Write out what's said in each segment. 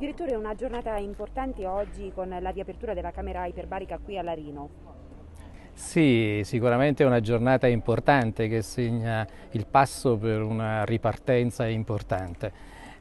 Direttore, una giornata importante oggi con la riapertura della Camera Iperbarica qui a Larino. Sì, sicuramente è una giornata importante che segna il passo per una ripartenza importante.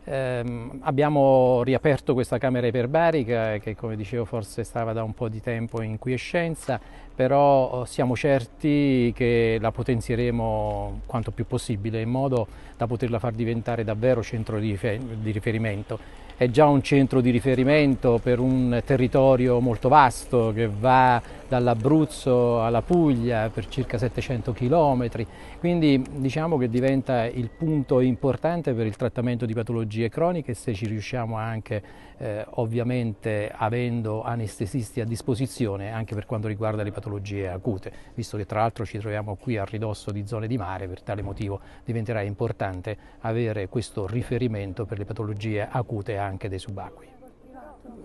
Eh, abbiamo riaperto questa camera iperbarica che come dicevo forse stava da un po' di tempo in quiescenza, però oh, siamo certi che la potenzieremo quanto più possibile in modo da poterla far diventare davvero centro di, rifer di riferimento è già un centro di riferimento per un territorio molto vasto che va dall'Abruzzo alla Puglia per circa 700 km, quindi diciamo che diventa il punto importante per il trattamento di patologie croniche se ci riusciamo anche eh, ovviamente avendo anestesisti a disposizione anche per quanto riguarda le patologie acute, visto che tra l'altro ci troviamo qui a ridosso di zone di mare, per tale motivo diventerà importante avere questo riferimento per le patologie acute anche dei subacquei.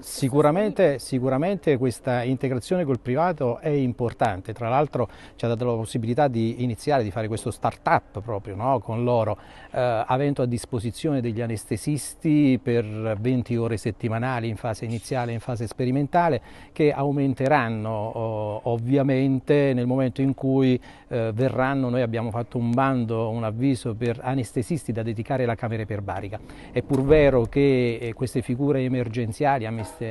Sicuramente, sicuramente, questa integrazione col privato è importante, tra l'altro ci ha dato la possibilità di iniziare, di fare questo start-up proprio no? con loro, eh, avendo a disposizione degli anestesisti per 20 ore settimanali in fase iniziale e in fase sperimentale che aumenteranno oh, ovviamente nel momento in cui eh, verranno, noi abbiamo fatto un bando, un avviso per anestesisti da dedicare alla camera perbarica. È pur vero che eh, queste figure emergenziali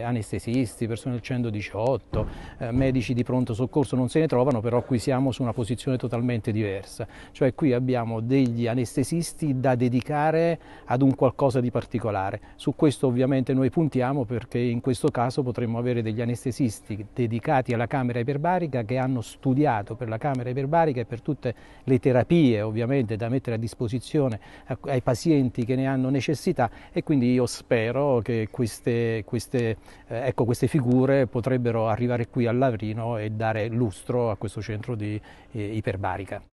anestesisti, persone del 118, eh, medici di pronto soccorso non se ne trovano, però qui siamo su una posizione totalmente diversa, cioè qui abbiamo degli anestesisti da dedicare ad un qualcosa di particolare. Su questo ovviamente noi puntiamo perché in questo caso potremmo avere degli anestesisti dedicati alla camera iperbarica che hanno studiato per la camera iperbarica e per tutte le terapie ovviamente da mettere a disposizione eh, ai pazienti che ne hanno necessità e quindi io spero che queste, queste queste, eh, ecco, queste figure potrebbero arrivare qui a Lavrino e dare lustro a questo centro di eh, iperbarica.